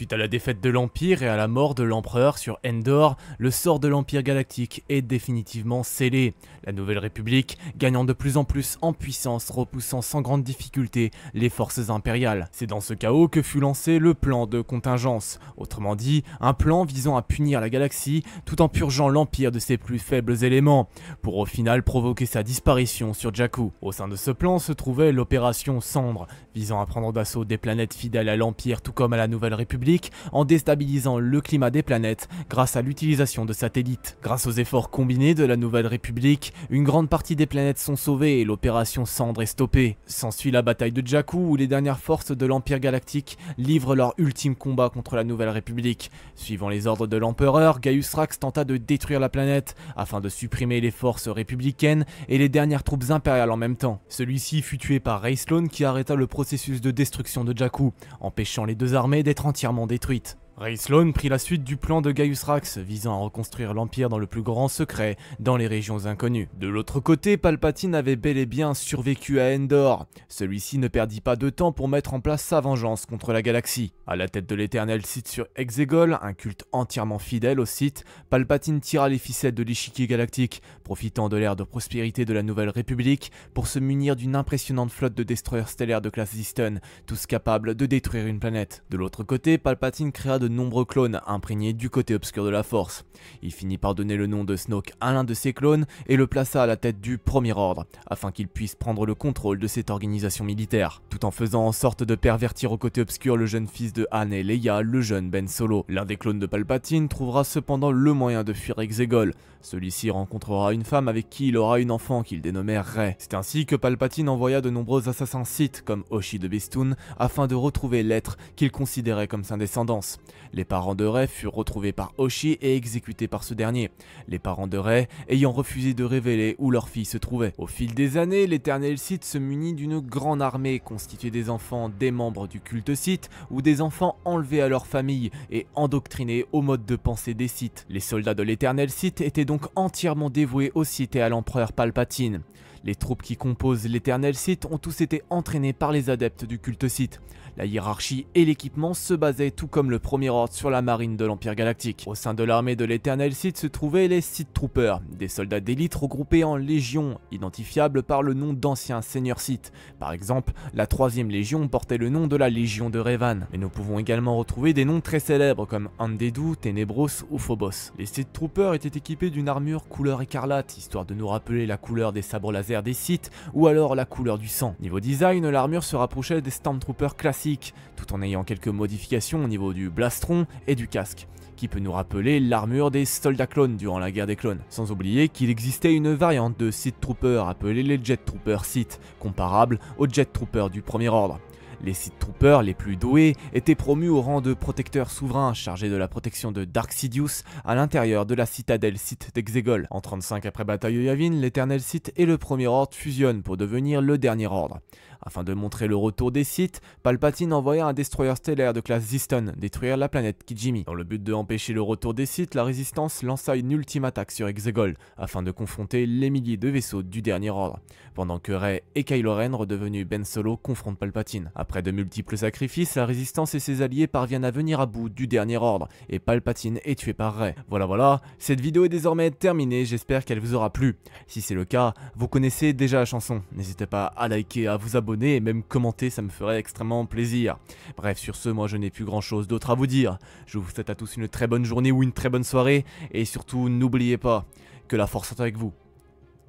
Suite à la défaite de l'Empire et à la mort de l'Empereur sur Endor, le sort de l'Empire galactique est définitivement scellé. La Nouvelle République gagnant de plus en plus en puissance, repoussant sans grande difficulté les forces impériales. C'est dans ce chaos que fut lancé le plan de contingence, autrement dit, un plan visant à punir la galaxie tout en purgeant l'Empire de ses plus faibles éléments, pour au final provoquer sa disparition sur Jakku. Au sein de ce plan se trouvait l'opération Cendre, visant à prendre d'assaut des planètes fidèles à l'Empire tout comme à la Nouvelle République en déstabilisant le climat des planètes grâce à l'utilisation de satellites. Grâce aux efforts combinés de la Nouvelle République, une grande partie des planètes sont sauvées et l'opération Cendre est stoppée. S'ensuit la bataille de Jakku où les dernières forces de l'Empire Galactique livrent leur ultime combat contre la Nouvelle République. Suivant les ordres de l'Empereur, Gaius Rax tenta de détruire la planète afin de supprimer les forces républicaines et les dernières troupes impériales en même temps. Celui-ci fut tué par Rey Sloane, qui arrêta le processus de destruction de Jakku, empêchant les deux armées d'être entièrement détruite Ray Sloan prit la suite du plan de Gaius Rax visant à reconstruire l'Empire dans le plus grand secret, dans les régions inconnues. De l'autre côté, Palpatine avait bel et bien survécu à Endor. Celui-ci ne perdit pas de temps pour mettre en place sa vengeance contre la galaxie. À la tête de l'éternel site sur Exegol, un culte entièrement fidèle au site, Palpatine tira les ficelles de l'échiquier galactique, profitant de l'ère de prospérité de la Nouvelle République pour se munir d'une impressionnante flotte de destroyers stellaires de classe Easton, tous capables de détruire une planète. De l'autre côté, Palpatine créa de nombreux clones imprégnés du côté obscur de la force. Il finit par donner le nom de Snoke à l'un de ses clones et le plaça à la tête du Premier Ordre, afin qu'il puisse prendre le contrôle de cette organisation militaire, tout en faisant en sorte de pervertir au côté obscur le jeune fils de Han et Leia, le jeune Ben Solo. L'un des clones de Palpatine trouvera cependant le moyen de fuir Exegol, celui-ci rencontrera une femme avec qui il aura une enfant qu'il dénommait Rey. C'est ainsi que Palpatine envoya de nombreux assassins Sith comme Oshi de Bistoun afin de retrouver l'être qu'il considérait comme sa descendance. Les parents de Rey furent retrouvés par Oshi et exécutés par ce dernier, les parents de Rey ayant refusé de révéler où leur fille se trouvait. Au fil des années, l'éternel Sith se munit d'une grande armée constituée des enfants des membres du culte Sith ou des enfants enlevés à leur famille et endoctrinés au mode de pensée des Sith. Les soldats de l'éternel Sith étaient donc entièrement dévoué aux cités à l'empereur Palpatine. Les troupes qui composent l'éternel site ont tous été entraînées par les adeptes du culte site. La hiérarchie et l'équipement se basaient tout comme le premier ordre sur la marine de l'Empire Galactique. Au sein de l'armée de l'éternel site se trouvaient les Sith Troopers, des soldats d'élite regroupés en légions, identifiables par le nom d'anciens seigneurs Sith. Par exemple, la troisième Légion portait le nom de la Légion de Revan. Mais nous pouvons également retrouver des noms très célèbres comme Andedou, Tenebros ou Phobos. Les Sith Troopers étaient équipés d'une armure couleur écarlate, histoire de nous rappeler la couleur des sabres laser des sites, ou alors la couleur du sang. Niveau design, l'armure se rapprochait des Stormtroopers classiques, tout en ayant quelques modifications au niveau du blastron et du casque qui peut nous rappeler l'armure des soldats clones durant la guerre des clones. Sans oublier qu'il existait une variante de Sith Trooper appelée les Jet Trooper Sith, comparable aux Jet Troopers du premier ordre. Les Sith Troopers les plus doués étaient promus au rang de protecteurs souverains chargés de la protection de Dark Sidious à l'intérieur de la citadelle Sith d'Exegol. En 35 après bataille Yavin, l'éternel Sith et le premier ordre fusionnent pour devenir le dernier ordre. Afin de montrer le retour des Sith, Palpatine envoya un destroyer stellaire de classe Ziston détruire la planète Kijimi. Dans le but de empêcher le retour des Sith, la résistance lança une ultime attaque sur Exegol, afin de confronter les milliers de vaisseaux du dernier ordre, pendant que Rey et Kylo Ren, redevenus Ben Solo, confrontent Palpatine. Après de multiples sacrifices, la résistance et ses alliés parviennent à venir à bout du dernier ordre, et Palpatine est tué par Rey. Voilà voilà, cette vidéo est désormais terminée, j'espère qu'elle vous aura plu. Si c'est le cas, vous connaissez déjà la chanson, n'hésitez pas à liker, à vous abonner, et même commenter, ça me ferait extrêmement plaisir. Bref, sur ce, moi je n'ai plus grand chose d'autre à vous dire. Je vous souhaite à tous une très bonne journée ou une très bonne soirée, et surtout n'oubliez pas que la force est avec vous.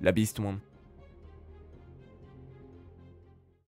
La bise tout le monde.